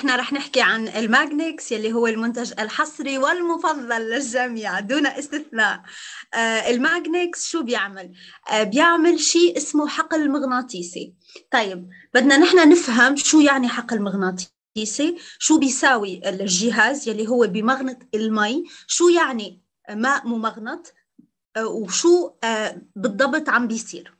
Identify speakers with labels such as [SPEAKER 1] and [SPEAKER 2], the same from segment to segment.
[SPEAKER 1] احنا رح نحكي عن الماجنكس يلي هو المنتج الحصري والمفضل للجميع دون استثناء آه، الماجنكس شو بيعمل آه، بيعمل شيء اسمه حقل مغناطيسي طيب بدنا نحن نفهم شو يعني حقل مغناطيسي مغناطيسي شو بيساوي الجهاز يلي هو بمغنط المي شو يعني ماء ممغنط آه، وشو بالضبط عم بيصير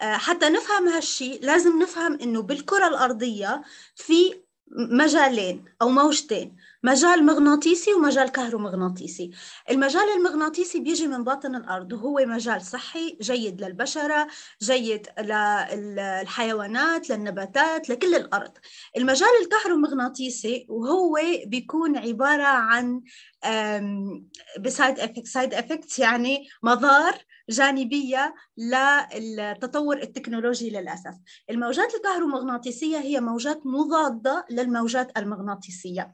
[SPEAKER 1] حتى نفهم هالشي لازم نفهم انه بالكرة الارضية في مجالين او موجتين مجال مغناطيسي ومجال كهرومغناطيسي المجال المغناطيسي بيجي من باطن الارض وهو مجال صحي جيد للبشره جيد للحيوانات للنباتات لكل الارض المجال الكهرومغناطيسي وهو بيكون عباره عن بسايد افكت سايد افكتس يعني مضار جانبيه للتطور التكنولوجي للاسف الموجات الكهرومغناطيسيه هي موجات مضاده للموجات المغناطيسيه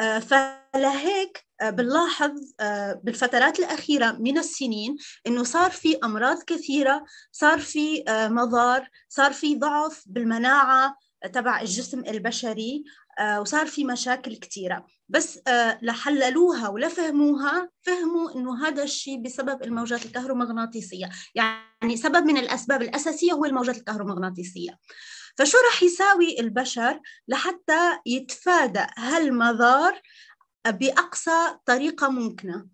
[SPEAKER 1] آه، فلهيك آه، بنلاحظ آه، بالفترات الأخيرة من السنين أنه صار في أمراض كثيرة صار في مضار صار في ضعف بالمناعة تبع الجسم البشري آه، وصار في مشاكل كثيرة بس آه، لحللوها ولفهموها فهموا انه هذا الشيء بسبب الموجات الكهرومغناطيسية يعني سبب من الاسباب الاساسية هو الموجات الكهرومغناطيسية فشو رح يساوي البشر لحتى يتفادى هالمضار باقصى طريقة ممكنة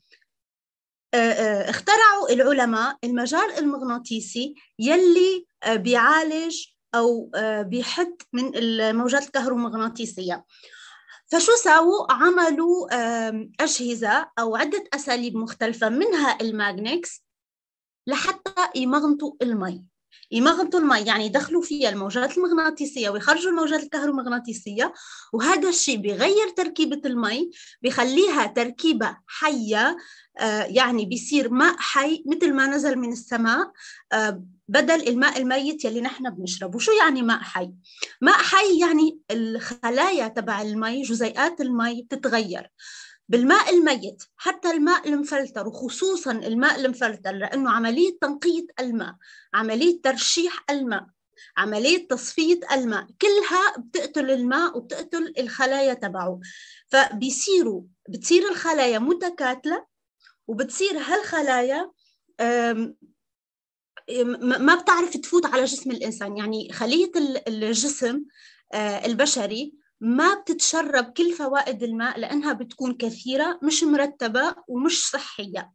[SPEAKER 1] آه، اخترعوا العلماء المجال المغناطيسي يلي بيعالج أو آه، بحد من الموجات الكهرومغناطيسية فشو ساووا عملوا أجهزة أو عدة أساليب مختلفة منها الماغنيكس لحتى يمغنطوا المي يمغنطوا المي يعني يدخلوا فيها الموجات المغناطيسيه ويخرجوا الموجات الكهرومغناطيسيه وهذا الشيء بغير تركيبه المي بخليها تركيبه حيه آه، يعني بيصير ماء حي مثل ما نزل من السماء آه، بدل الماء الميت يلي نحن بنشربه شو يعني ماء حي ماء حي يعني الخلايا تبع المي جزيئات المي بتتغير بالماء الميت حتى الماء المفلتر وخصوصا الماء المفلتر لانه عمليه تنقيه الماء عمليه ترشيح الماء عملية تصفية الماء كلها بتقتل الماء وبتقتل الخلايا تبعه فبيصيروا بتصير الخلايا متكاتلة وبتصير هالخلايا إيه، ما بتعرف تفوت على جسم الانسان يعني خليه الجسم آه، البشري ما بتتشرب كل فوائد الماء لانها بتكون كثيره مش مرتبه ومش صحيه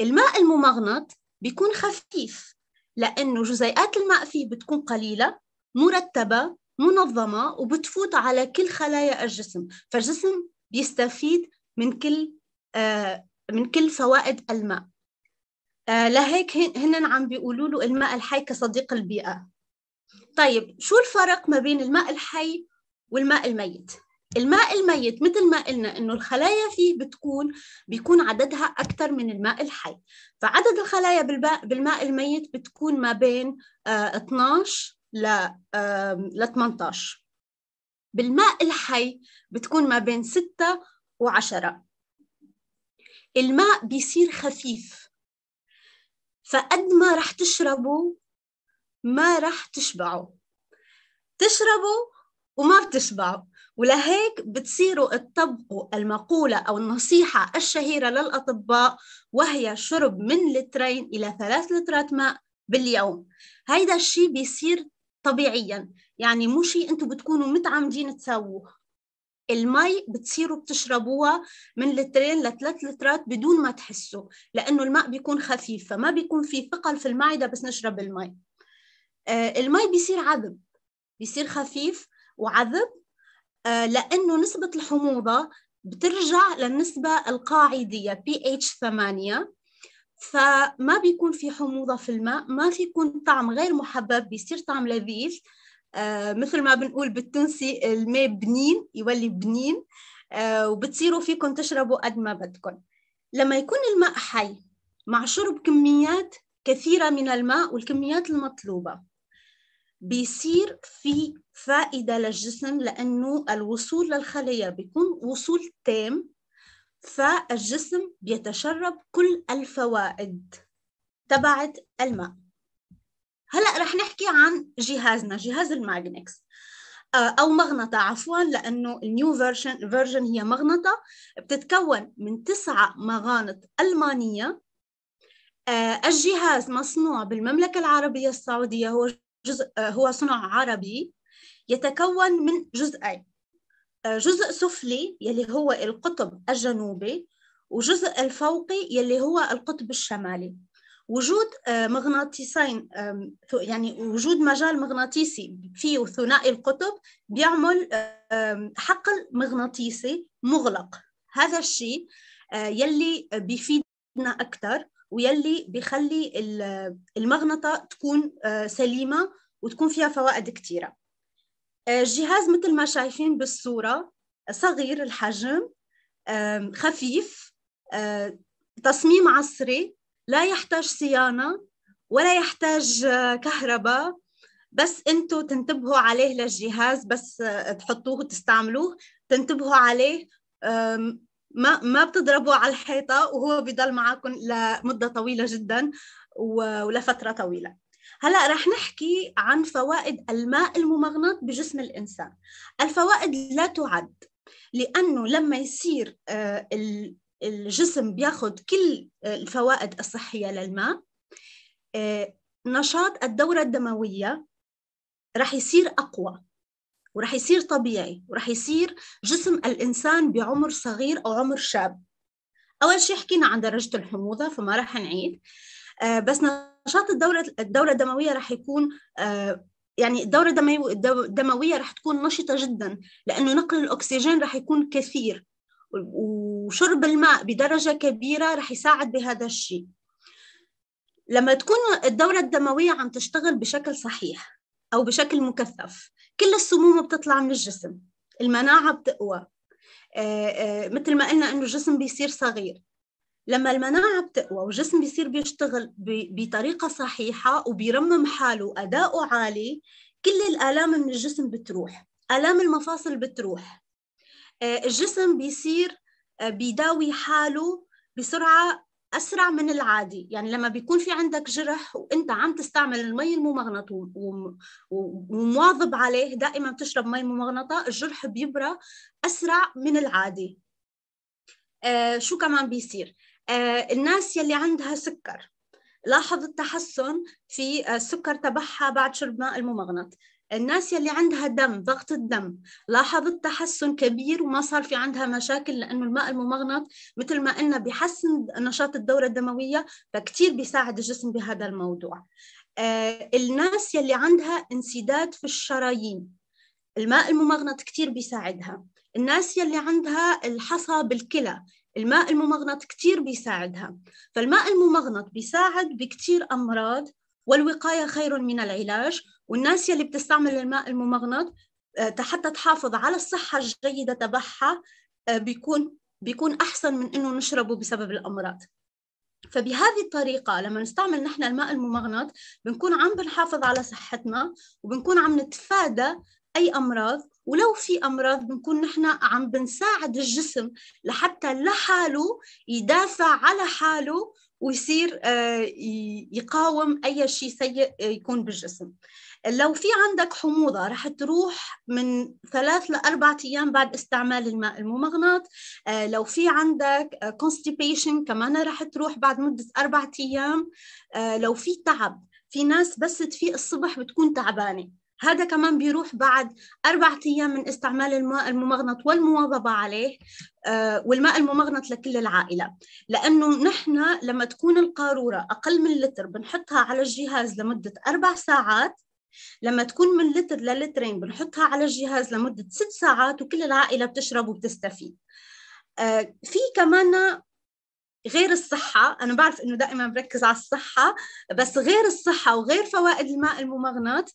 [SPEAKER 1] الماء الممغنط بيكون خفيف لانه جزيئات الماء فيه بتكون قليله مرتبه منظمه وبتفوت على كل خلايا الجسم فالجسم بيستفيد من كل آه، من كل فوائد الماء آه، لهيك هن عم بيقولوا له الماء الحي كصديق البيئة طيب شو الفرق ما بين الماء الحي والماء الميت الماء الميت مثل ما قلنا انه الخلايا فيه بتكون بيكون عددها اكثر من الماء الحي فعدد الخلايا بالماء الميت بتكون ما بين 12 آه، ل 18 بالماء الحي بتكون ما بين 6 و10 الماء بيصير خفيف فقد ما رح تشربوا ما رح تشبعوا تشربوا وما بتشبعوا ولهيك بتصيروا تطبقوا المقولة أو النصيحة الشهيرة للأطباء وهي شرب من لترين إلى ثلاث لترات ماء باليوم هيدا الشيء بيصير طبيعيا يعني مو شيء انتم بتكونوا متعمدين تسووه المي بتصيروا بتشربوها من لترين لثلاث لترات بدون ما تحسوا لانه الماء بيكون خفيف فما بيكون في ثقل في المعده بس نشرب المي آه، المي بيصير عذب بيصير خفيف وعذب آه، لانه نسبه الحموضه بترجع للنسبه القاعديه بي اتش 8 فما بيكون في حموضة في الماء ما في يكون طعم غير محبب بيصير طعم لذيذ آه، مثل ما بنقول بالتونسي الماء بنين يولي بنين آه، وبتصيروا فيكم تشربوا قد ما بدكم لما يكون الماء حي مع شرب كميات كثيرة من الماء والكميات المطلوبة بيصير في فائدة للجسم لأنه الوصول للخلية بيكون وصول تام فالجسم بيتشرب كل الفوائد تبعت الماء هلا رح نحكي عن جهازنا جهاز الماجنكس آه، او مغنطه عفوا لانه النيو فيرجن فيرجن هي مغنطه بتتكون من تسعه مغانط المانيه آه، الجهاز مصنوع بالمملكه العربيه السعوديه هو جزء آه، هو صنع عربي يتكون من جزئين جزء سفلي يلي هو القطب الجنوبي وجزء الفوقي يلي هو القطب الشمالي وجود آه، مغناطيسين يعني وجود مجال مغناطيسي فيه ثنائي القطب بيعمل حقل مغناطيسي مغلق هذا الشيء آه، يلي بيفيدنا أكثر ويلي بيخلي المغنطة تكون آه، سليمة وتكون فيها فوائد كثيرة الجهاز مثل ما شايفين بالصورة صغير الحجم خفيف تصميم عصري لا يحتاج صيانة ولا يحتاج آه، كهرباء بس انتم تنتبهوا عليه للجهاز بس آه، تحطوه وتستعملوه تنتبهوا عليه ما ما بتضربوا على الحيطة وهو بضل معكم لمدة طويلة جدا ولفترة طويلة هلا رح نحكي عن فوائد الماء الممغنط بجسم الإنسان الفوائد لا تعد لأنه لما يصير آه، الجسم بياخذ كل آه، الفوائد الصحية للماء آه، نشاط الدورة الدموية رح يصير أقوى ورح يصير طبيعي ورح يصير جسم الإنسان بعمر صغير أو عمر شاب أول شيء حكينا عن درجة الحموضة فما رح نعيد آه، بس نشاط الدورة الدورة الدموية رح يكون يعني الدورة الدموية رح تكون نشطة جدا لأنه نقل الأكسجين رح يكون كثير وشرب الماء بدرجة كبيرة رح يساعد بهذا الشيء لما تكون الدورة الدموية عم تشتغل بشكل صحيح أو بشكل مكثف كل السموم بتطلع من الجسم المناعة بتقوى آه، آه، مثل ما قلنا إنه الجسم بيصير صغير لما المناعة بتقوى والجسم بيصير بيشتغل بطريقة صحيحة وبيرمم حاله وأداؤه عالي كل الآلام من الجسم بتروح آلام المفاصل بتروح آه، الجسم بيصير آه، بيداوي حاله بسرعة أسرع من العادي يعني لما بيكون في عندك جرح وأنت عم تستعمل المي الممغنط ومواظب عليه دائما بتشرب مي ممغنطة الجرح بيبرى أسرع من العادي آه، شو كمان بيصير الناس يلي عندها سكر لاحظ التحسن في السكر تبعها بعد شرب ماء الممغنط الناس يلي عندها دم ضغط الدم لاحظت تحسن كبير وما صار في عندها مشاكل لأنه الماء الممغنط مثل ما قلنا بحسن نشاط الدورة الدموية فكتير بيساعد الجسم بهذا الموضوع آه، الناس يلي عندها انسداد في الشرايين الماء الممغنط كتير بيساعدها الناس يلي عندها الحصى بالكلى الماء الممغنط كتير بيساعدها فالماء الممغنط بيساعد بكتير أمراض والوقاية خير من العلاج والناس يلي بتستعمل الماء الممغنط آه، حتى تحافظ على الصحة الجيدة تبعها آه، بيكون بيكون أحسن من إنه نشربه بسبب الأمراض فبهذه الطريقة لما نستعمل نحن الماء الممغنط بنكون عم بنحافظ على صحتنا وبنكون عم نتفادى أي أمراض ولو في أمراض بنكون نحن عم بنساعد الجسم لحتى لحاله يدافع على حاله ويصير آه، يقاوم اي شيء سيء آه، يكون بالجسم لو في عندك حموضة رح تروح من ثلاث لأربع أيام بعد استعمال الماء الممغناط آه، لو في عندك constipation كمان رح تروح بعد مدة أربع أيام لو في تعب في ناس بس تفيق الصبح بتكون تعبانة هذا كمان بيروح بعد أربعة أيام من استعمال الماء الممغنط والمواظبة عليه آه، والماء الممغنط لكل العائلة لأنه نحن لما تكون القارورة أقل من لتر بنحطها على الجهاز لمدة أربع ساعات لما تكون من لتر للترين بنحطها على الجهاز لمدة ست ساعات وكل العائلة بتشرب وبتستفيد آه، في كمان غير الصحة أنا بعرف إنه دائما بركز على الصحة بس غير الصحة وغير فوائد الماء الممغنط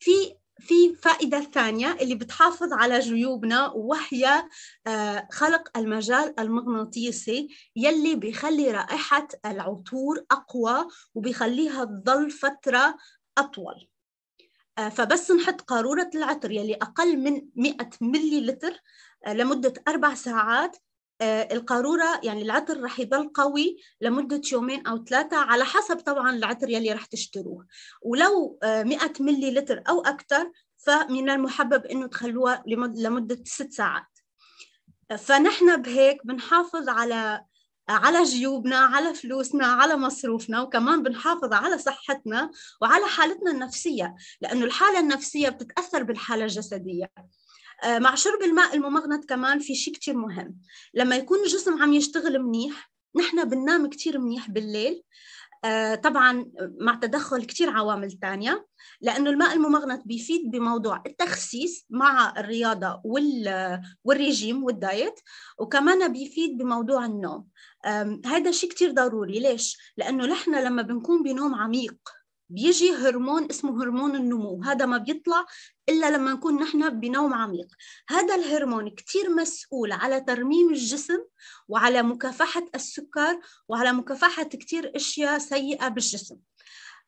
[SPEAKER 1] في في فائدة ثانية اللي بتحافظ على جيوبنا وهي آه، خلق المجال المغناطيسي يلي بيخلي رائحة العطور أقوى وبيخليها تضل فترة أطول آه، فبس نحط قارورة العطر يلي أقل من 100 ملي لتر آه، لمدة أربع ساعات آه، القارورة يعني العطر رح يضل قوي لمدة يومين أو ثلاثة على حسب طبعا العطر يلي رح تشتروه ولو 100 آه، ملي لتر أو أكثر فمن المحبب أنه تخلوها لمدة ست ساعات فنحن بهيك بنحافظ على على جيوبنا على فلوسنا على مصروفنا وكمان بنحافظ على صحتنا وعلى حالتنا النفسية لأنه الحالة النفسية بتتأثر بالحالة الجسدية آه، مع شرب الماء الممغنط كمان في شيء كتير مهم لما يكون الجسم عم يشتغل منيح نحن بننام كتير منيح بالليل آه، طبعا مع تدخل كتير عوامل تانية لأنه الماء الممغنط بيفيد بموضوع التخسيس مع الرياضة والريجيم والدايت وكمان بيفيد بموضوع النوم هذا شيء كتير ضروري ليش؟ لأنه نحن لما بنكون بنوم عميق بيجي هرمون اسمه هرمون النمو هذا ما بيطلع إلا لما نكون نحن بنوم عميق هذا الهرمون كتير مسؤول على ترميم الجسم وعلى مكافحة السكر وعلى مكافحة كتير أشياء سيئة بالجسم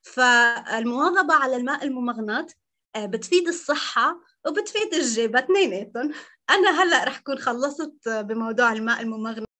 [SPEAKER 1] فالمواظبة على الماء الممغنط آه، بتفيد الصحة وبتفيد الجيبة اثنيناتهم أنا هلأ رح كون خلصت آه، بموضوع الماء الممغنط